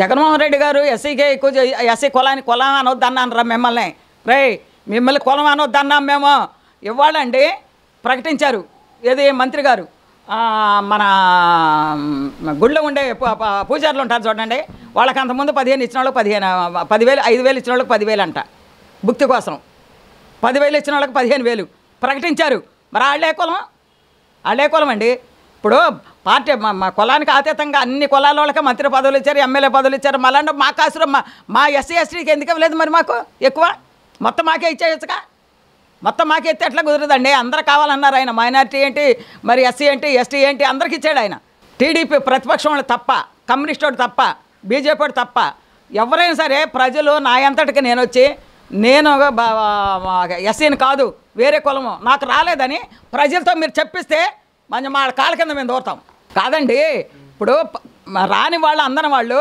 జగన్మోహన్ రెడ్డి గారు ఎస్సీకే ఎక్కువ ఎస్సీ కులాన్ని కులం అనొద్దన్నానరా మిమ్మల్ని రే మిమ్మల్ని కులం అనొద్దన్నాం మేము ఇవ్వాలండి ప్రకటించారు ఏది మంత్రి గారు మన గుళ్ళో ఉండే పూజారులు ఉంటారు చూడండి వాళ్ళకి అంతకుముందు పదిహేను ఇచ్చిన వాళ్ళకి పదిహేను పదివేలు ఐదు వేలు ఇచ్చిన వాళ్ళకి పదివేలు అంట భుక్తి కోసం పదివేలు ఇచ్చిన వాళ్ళకి పదిహేను వేలు ప్రకటించారు మరి వాళ్ళే కులం వాళ్ళే కులం అండి ఇప్పుడు పార్టీ మా మా కులానికి అతీతంగా అన్ని కులాల వాళ్ళకి మంత్రి పదవులు ఇచ్చారు ఎమ్మెల్యే పదవులు ఇచ్చారు మళ్ళీ మా కాసులో మా మా ఎస్సీ ఎస్టీకి ఎందుకు ఇవ్వలేదు మరి మాకు ఎక్కువ మొత్తం మాకే ఇచ్చేయచ్చుగా మొత్తం మాకే ఇస్తే ఎట్లా కుదరదండి అందరు కావాలన్నారు ఆయన మైనార్టీ ఏంటి మరి ఎస్సీ ఏంటి ఎస్టీ ఏంటి అందరికి ఇచ్చాడు ఆయన టీడీపీ ప్రతిపక్షం వాళ్ళు తప్ప కమ్యూనిస్ట్ తప్ప బీజేపీ తప్ప ఎవరైనా సరే ప్రజలు నా ఎంతటికి నేను వచ్చి నేను ఎస్సీని కాదు వేరే కులము నాకు రాలేదని ప్రజలతో మీరు చెప్పిస్తే మంచి మా కాళ్ళ కింద మేము దూరతాం కాదండి ఇప్పుడు రాని వాళ్ళు అందని వాళ్ళు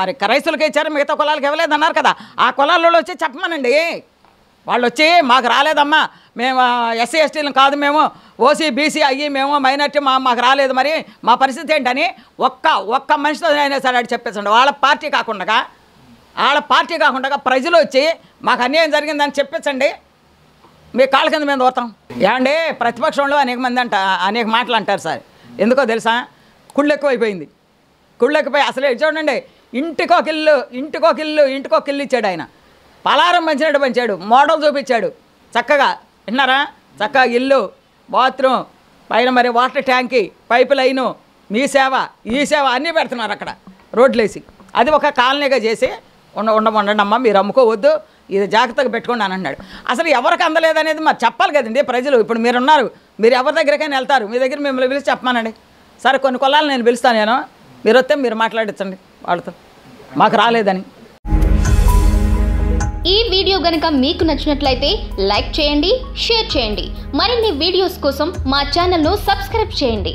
మరి క్రైస్తులకి ఇచ్చారు మిగతా కులాలకి ఇవ్వలేదన్నారు కదా ఆ కులాలలో వచ్చి చెప్పమనండి వాళ్ళు వచ్చి మాకు రాలేదమ్మా మేము ఎస్సీ ఎస్టీలు కాదు మేము ఓసీ బీసీ అయ్యి మేము మైనార్టీ మా మాకు రాలేదు మరి మా పరిస్థితి ఏంటని ఒక్క ఒక్క మనిషితో అయినా సరే అని చెప్పేసండి వాళ్ళ పార్టీ కాకుండా వాళ్ళ పార్టీ కాకుండా ప్రజలు వచ్చి మాకు అన్యాయం జరిగిందని చెప్పించండి మీ కాళ్ళ కింద మేము దూరతాం ఏమండి ప్రతిపక్షంలో అనేక మంది అంట అనేక మాటలు అంటారు సార్ ఎందుకో తెలుసా కుళ్ళు ఎక్కువైపోయింది కుళ్ళు అసలే చూడండి ఇంటికొకిల్లు ఇంటికొకిల్లు ఇంటికొకిల్లు ఇచ్చాడు ఆయన పలారం పంచినట్టు పంచాడు మోడల్ చూపించాడు చక్కగా విన్నారా చక్కగా ఇల్లు బాత్రూమ్ పైన మరి వాటర్ ట్యాంకి పైప్ లైను మీ సేవ ఈ సేవ అన్నీ పెడుతున్నారు అక్కడ రోడ్లేసి అది ఒక కాలనీగా చేసి ఉండ అమ్మ మీరు అమ్ముకోవద్దు ఇది జాగ్రత్తగా పెట్టుకోండి అని అన్నాడు అసలు ఎవరికి అందలేదనేది మరి చెప్పాలి కదండి ప్రజలు ఇప్పుడు మీరున్నారు మీరు ఎవరి దగ్గరికైనా వెళ్తారు మీ దగ్గర మిమ్మల్ని పిలిచి చెప్పమానండి సరే కొన్ని కొలాలు నేను పిలుస్తాను నేను మీరు వస్తే మీరు మాట్లాడించండి వాళ్ళతో మాకు రాలేదని ఈ వీడియో గనక మీకు నచ్చినట్లయితే లైక్ చేయండి షేర్ చేయండి మరిన్ని వీడియోస్ కోసం మా ఛానల్ను సబ్స్క్రైబ్ చేయండి